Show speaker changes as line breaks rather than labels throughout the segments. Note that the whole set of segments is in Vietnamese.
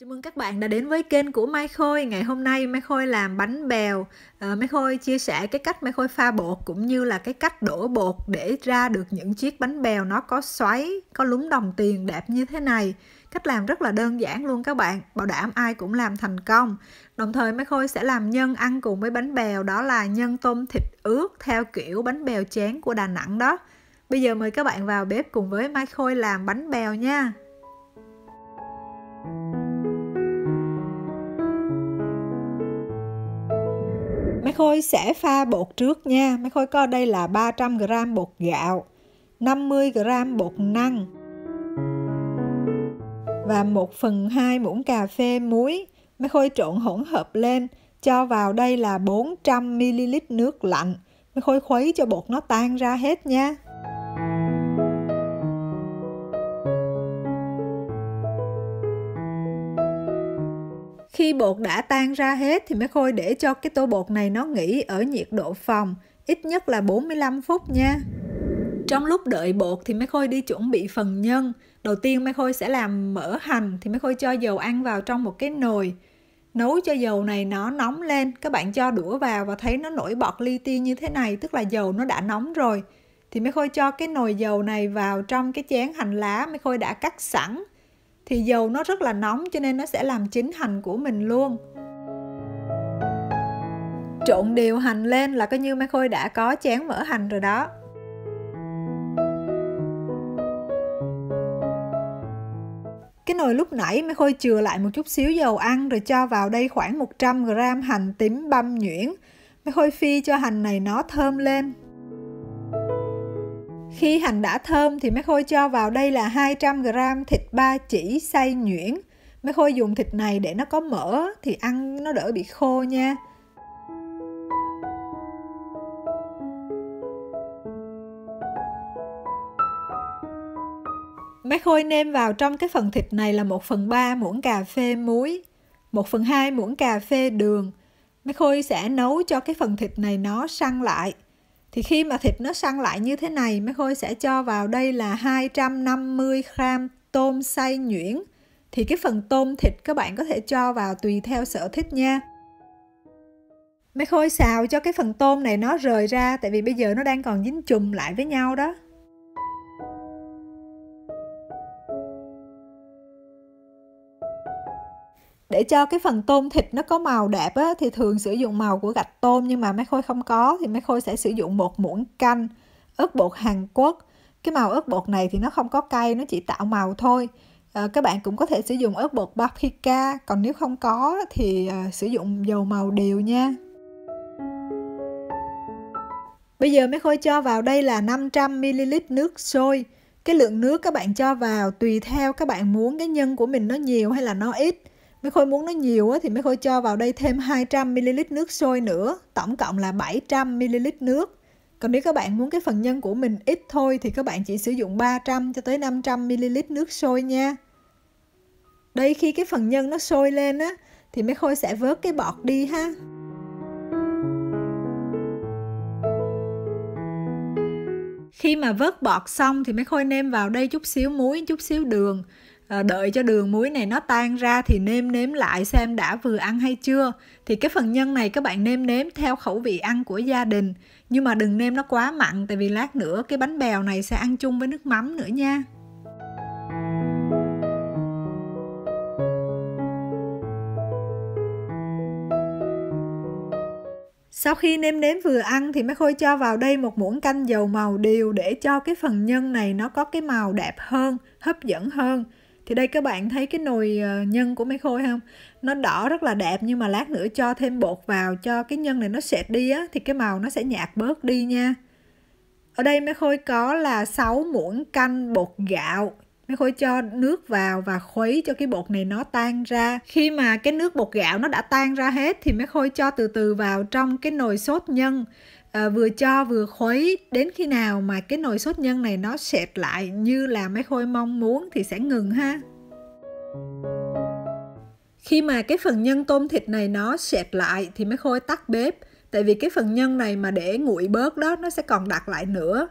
Chào mừng các bạn đã đến với kênh của Mai Khôi. Ngày hôm nay Mai Khôi làm bánh bèo. À, Mai Khôi chia sẻ cái cách Mai Khôi pha bột cũng như là cái cách đổ bột để ra được những chiếc bánh bèo nó có xoáy, có lúng đồng tiền đẹp như thế này. Cách làm rất là đơn giản luôn các bạn, bảo đảm ai cũng làm thành công. Đồng thời Mai Khôi sẽ làm nhân ăn cùng với bánh bèo đó là nhân tôm thịt ướt theo kiểu bánh bèo chén của Đà Nẵng đó. Bây giờ mời các bạn vào bếp cùng với Mai Khôi làm bánh bèo nha. Khôi sẽ pha bột trước nha. Mấy Khôi có đây là 300g bột gạo, 50g bột năng và 1 phần 2 muỗng cà phê muối. Mấy Khôi trộn hỗn hợp lên, cho vào đây là 400ml nước lạnh. Mấy Khôi khuấy cho bột nó tan ra hết nha. Khi bột đã tan ra hết thì mới Khôi để cho cái tô bột này nó nghỉ ở nhiệt độ phòng ít nhất là 45 phút nha. Trong lúc đợi bột thì mới Khôi đi chuẩn bị phần nhân. Đầu tiên mới Khôi sẽ làm mỡ hành thì mới Khôi cho dầu ăn vào trong một cái nồi. Nấu cho dầu này nó nóng lên, các bạn cho đũa vào và thấy nó nổi bọt li ti như thế này, tức là dầu nó đã nóng rồi. Thì mới Khôi cho cái nồi dầu này vào trong cái chén hành lá mới Khôi đã cắt sẵn thì dầu nó rất là nóng cho nên nó sẽ làm chín hành của mình luôn trộn đều hành lên là coi như mai khôi đã có chén mỡ hành rồi đó cái nồi lúc nãy mai khôi chừa lại một chút xíu dầu ăn rồi cho vào đây khoảng 100 g hành tím băm nhuyễn. mai khôi phi cho hành này nó thơm lên, khi hành đã thơm thì mấy Khôi cho vào đây là 200g thịt ba chỉ xay nhuyễn. Mấy Khôi dùng thịt này để nó có mỡ thì ăn nó đỡ bị khô nha. Mấy Khôi nêm vào trong cái phần thịt này là 1 phần 3 muỗng cà phê muối, 1 phần 2 muỗng cà phê đường. Mấy Khôi sẽ nấu cho cái phần thịt này nó săn lại – thì khi mà thịt nó săn lại như thế này mấy khôi sẽ cho vào đây là 250 gram tôm xay nhuyễn thì cái phần tôm thịt các bạn có thể cho vào tùy theo sở thích nha mấy khôi xào cho cái phần tôm này nó rời ra tại vì bây giờ nó đang còn dính chùm lại với nhau đó để cho cái phần tôm thịt nó có màu đẹp á, thì thường sử dụng màu của gạch tôm nhưng mà mấy khôi không có thì mấy khôi sẽ sử dụng bột muỗng canh ớt bột Hàn Quốc cái màu ớt bột này thì nó không có cay nó chỉ tạo màu thôi à, các bạn cũng có thể sử dụng ớt bột paprika còn nếu không có thì à, sử dụng dầu màu điều nha Bây giờ mấy khôi cho vào đây là 500ml nước sôi Cái lượng nước các bạn cho vào tùy theo các bạn muốn cái nhân của mình nó nhiều hay là nó ít Mấy Khôi muốn nó nhiều á, thì mấy Khôi cho vào đây thêm 200ml nước sôi nữa, tổng cộng là 700ml nước. Còn nếu các bạn muốn cái phần nhân của mình ít thôi thì các bạn chỉ sử dụng 300 cho tới 500ml nước sôi nha. Đây khi cái phần nhân nó sôi lên á, thì mấy Khôi sẽ vớt cái bọt đi ha. Khi mà vớt bọt xong thì mấy Khôi nêm vào đây chút xíu muối, chút xíu đường Ờ, đợi cho đường muối này nó tan ra thì nêm nếm lại xem đã vừa ăn hay chưa thì cái phần nhân này các bạn nêm nếm theo khẩu vị ăn của gia đình nhưng mà đừng nêm nó quá mặn tại vì lát nữa cái bánh bèo này sẽ ăn chung với nước mắm nữa nha Sau khi nêm nếm vừa ăn thì mới Khôi cho vào đây một muỗng canh dầu màu điều để cho cái phần nhân này nó có cái màu đẹp hơn, hấp dẫn hơn thì đây các bạn thấy cái nồi ờ, nhân của máy khôi không nó đỏ rất là đẹp nhưng mà lát nữa cho thêm bột vào cho cái nhân này nó sệt đi á thì cái màu nó sẽ nhạt bớt đi nha ở đây máy khôi có là 6 muỗng canh bột gạo mấy khôi cho nước vào và khuấy cho cái bột này nó tan ra khi mà cái nước bột gạo nó đã tan ra hết thì mấy khôi cho từ từ vào trong cái nồi sốt nhân à, vừa cho vừa khuấy đến khi nào mà cái nồi sốt nhân này nó sệt lại như là mấy khôi mong muốn thì sẽ ngừng ha khi mà cái phần nhân tôm thịt này nó sệt lại thì mấy khôi tắt bếp tại vì cái phần nhân này mà để nguội bớt đó nó sẽ còn đặc lại nữa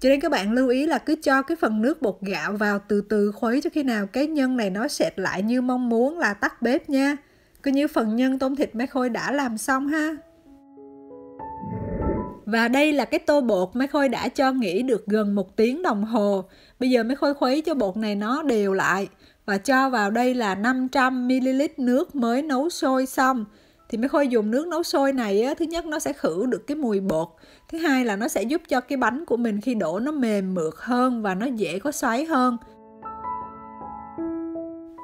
cho nên các bạn lưu ý là cứ cho cái phần nước bột gạo vào từ từ khuấy cho khi nào cái nhân này nó sệt lại như mong muốn là tắt bếp nha. Cứ như phần nhân tôm thịt mấy khôi đã làm xong ha. Và đây là cái tô bột mấy Khôi đã cho nghỉ được gần một tiếng đồng hồ. Bây giờ mấy Khôi khuấy cho bột này nó đều lại và cho vào đây là 500ml nước mới nấu sôi xong. Thì mấy Khôi dùng nước nấu sôi này á, thứ nhất nó sẽ khử được cái mùi bột. Thứ hai là nó sẽ giúp cho cái bánh của mình khi đổ nó mềm mượt hơn và nó dễ có xoáy hơn.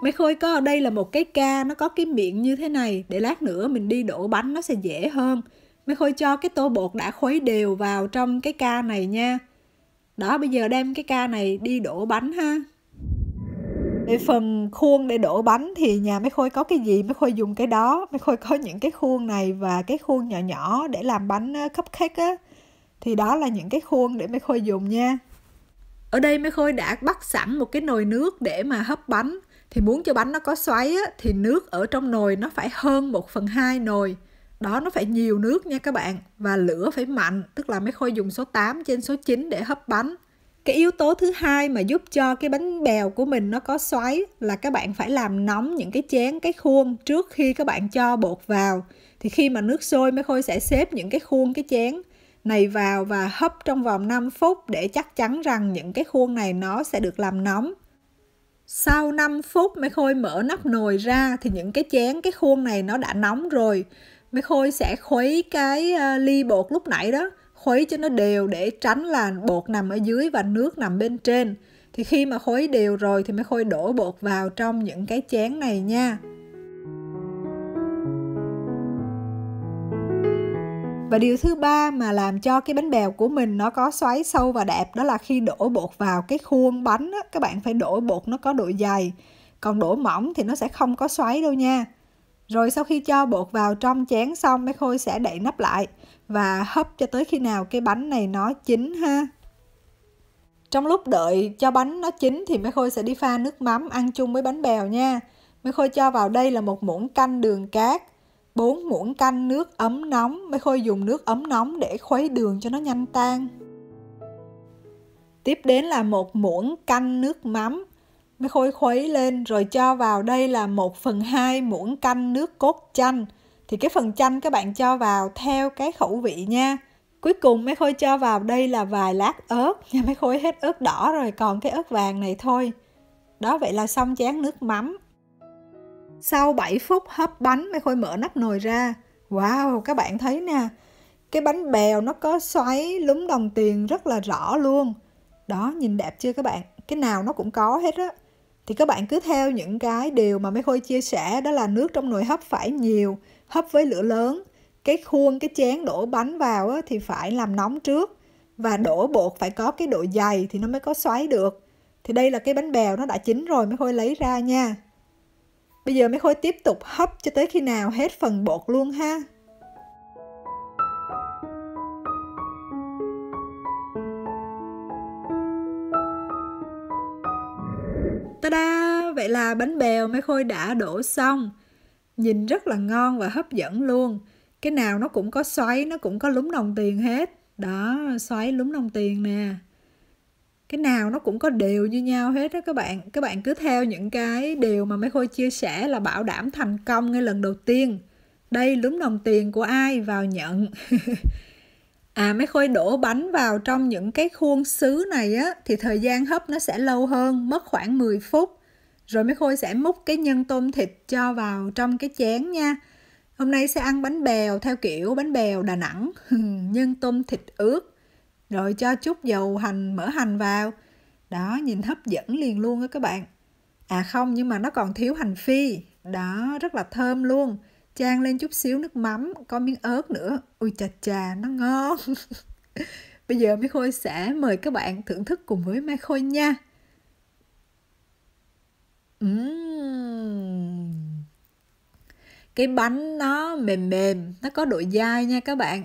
Mấy Khôi có ở đây là một cái ca nó có cái miệng như thế này để lát nữa mình đi đổ bánh nó sẽ dễ hơn mới khôi cho cái tô bột đã khuấy đều vào trong cái ca này nha đó bây giờ đem cái ca này đi đổ bánh ha về phần khuôn để đổ bánh thì nhà mấy khôi có cái gì mấy khôi dùng cái đó mấy khôi có những cái khuôn này và cái khuôn nhỏ nhỏ để làm bánh ờ, cupcake á thì đó là những cái khuôn để mấy khôi dùng nha ở đây mấy khôi đã bắt sẵn một cái nồi nước để mà hấp bánh thì muốn cho bánh nó có xoáy á, thì nước ở trong nồi nó phải hơn một phần hai nồi đó nó phải nhiều nước nha các bạn và lửa phải mạnh tức là mới khôi dùng số 8 trên số 9 để hấp bánh cái yếu tố thứ hai mà giúp cho cái bánh bèo của mình nó có xoáy là các bạn phải làm nóng những cái chén cái khuôn trước khi các bạn cho bột vào thì khi mà nước sôi mấy khôi sẽ xếp những cái khuôn cái chén này vào và hấp trong vòng 5 phút để chắc chắn rằng những cái khuôn này nó sẽ được làm nóng. Sau 5 phút mấy khôi mở nắp nồi ra thì những cái chén cái khuôn này nó đã nóng rồi. Bé Khôi sẽ khuấy cái ờ, ly bột lúc nãy đó khuấy cho nó đều để tránh là bột nằm ở dưới và nước nằm bên trên thì khi mà khuấy đều rồi thì mới khôi đổ bột vào trong những cái chén này nha Và điều thứ ba mà làm cho cái bánh bèo của mình nó có xoáy sâu và đẹp đó là khi đổ bột vào cái khuôn bánh á, các bạn phải đổ bột nó có độ dày. Còn đổ mỏng thì nó sẽ không có xoáy đâu nha. Rồi sau khi cho bột vào trong chén xong, mấy Khôi sẽ đậy nắp lại và hấp cho tới khi nào cái bánh này nó chín ha. Trong lúc đợi cho bánh nó chín thì mấy Khôi sẽ đi pha nước mắm ăn chung với bánh bèo nha. Mấy Khôi cho vào đây là một muỗng canh đường cát, 4 muỗng canh nước ấm nóng. Mấy Khôi dùng nước ấm nóng để khuấy đường cho nó nhanh tan. Tiếp đến là một muỗng canh nước mắm, mới khuấy khuấy lên rồi cho vào đây là 1 phần 2 muỗng canh nước cốt chanh thì cái phần chanh các bạn cho vào theo cái khẩu vị nha cuối cùng mấy khôi cho vào đây là vài lát ớt nha mấy khôi hết ớt đỏ rồi còn cái ớt vàng này thôi đó vậy là xong chén nước mắm sau 7 phút hấp bánh mấy khôi mở nắp nồi ra wow các bạn thấy nè cái bánh bèo nó có xoáy lúng đồng tiền rất là rõ luôn đó nhìn đẹp chưa các bạn cái nào nó cũng có hết á thì các bạn cứ theo những cái điều mà mấy khôi chia sẻ đó là nước trong nồi hấp phải nhiều hấp với lửa lớn cái khuôn cái chén đổ bánh vào thì phải làm nóng trước và đổ bột phải có cái độ dày thì nó mới có xoáy được thì đây là cái bánh bèo nó đã chín rồi mấy khôi lấy ra nha bây giờ mấy khôi tiếp tục hấp cho tới khi nào hết phần bột luôn ha Ta da! Vậy là bánh bèo mấy khôi đã đổ xong. Nhìn rất là ngon và hấp dẫn luôn. Cái nào nó cũng có xoáy, nó cũng có lúng đồng tiền hết. Đó, xoáy lúng đồng tiền nè. Cái nào nó cũng có đều như nhau hết đó các bạn. Các bạn cứ theo những cái điều mà mấy khôi chia sẻ là bảo đảm thành công ngay lần đầu tiên. Đây lúng đồng tiền của ai vào nhận. à mấy khôi đổ bánh vào trong những cái khuôn sứ này á thì thời gian hấp nó sẽ lâu hơn mất khoảng 10 phút rồi mấy khôi sẽ múc cái nhân tôm thịt cho vào trong cái chén nha hôm nay sẽ ăn bánh bèo theo kiểu bánh bèo đà nẵng nhân tôm thịt ướt rồi cho chút dầu hành mỡ hành vào đó nhìn hấp dẫn liền luôn á các bạn à không nhưng mà nó còn thiếu hành phi đó rất là thơm luôn trang lên chút xíu nước mắm, có miếng ớt nữa. Ui chà chà, nó ngon. Bây giờ Mai Khôi sẽ mời các bạn thưởng thức cùng với Mai Khôi nha. Uhm. Cái bánh nó mềm mềm, nó có độ dai nha các bạn.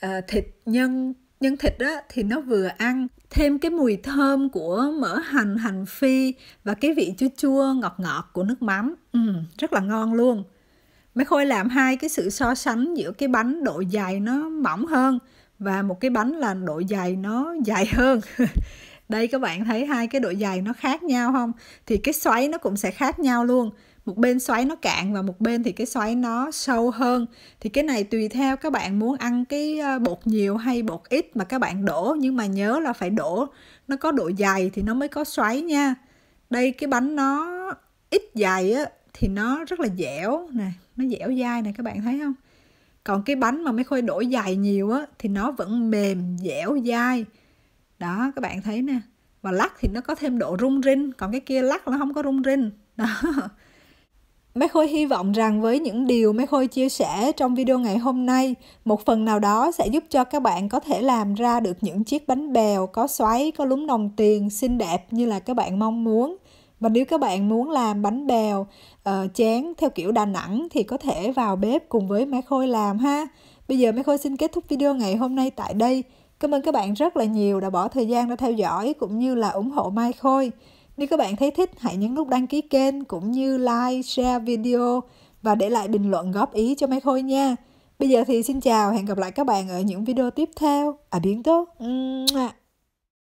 À, thịt nhân nhân thịt đó thì nó vừa ăn thêm cái mùi thơm của mỡ hành hành phi và cái vị chua chua ngọt ngọt của nước mắm ừ, rất là ngon luôn Mẹ Khôi làm hai cái sự so sánh giữa cái bánh độ dày nó mỏng hơn và một cái bánh là độ dày nó dài hơn. Đây các bạn thấy hai cái độ dày nó khác nhau không? Thì cái xoáy nó cũng sẽ khác nhau luôn. Một bên xoáy nó cạn và một bên thì cái xoáy nó sâu hơn. Thì cái này tùy theo các bạn muốn ăn cái ờ, bột nhiều hay bột ít mà các bạn đổ nhưng mà nhớ là phải đổ nó có độ dày thì nó mới có xoáy nha. Đây cái bánh nó ít dày á thì nó rất là dẻo này nó dẻo dai này các bạn thấy không còn cái bánh mà mấy khôi đổi dài nhiều á thì nó vẫn mềm dẻo dai đó các bạn thấy nè và lắc thì nó có thêm độ rung rinh còn cái kia lắc nó không có rung rinh đó Mấy Khôi hy vọng rằng với những điều Mấy Khôi chia sẻ trong video ngày hôm nay, một phần nào đó sẽ giúp cho các bạn có thể làm ra được những chiếc bánh bèo có xoáy, có lúm đồng tiền, xinh đẹp như là các bạn mong muốn và nếu các bạn muốn làm bánh bèo uh, chén theo kiểu Đà Nẵng thì có thể vào bếp cùng với Mai Khôi làm ha. Bây giờ Mai Khôi xin kết thúc video ngày hôm nay tại đây. Cảm ơn các bạn rất là nhiều đã bỏ thời gian đã theo dõi cũng như là ủng hộ Mai Khôi. Nếu các bạn thấy thích hãy nhấn nút đăng ký kênh cũng như like, share video và để lại bình luận góp ý cho Mai Khôi nha. Bây giờ thì xin chào, hẹn gặp lại các bạn ở những video tiếp theo. À biến tốt.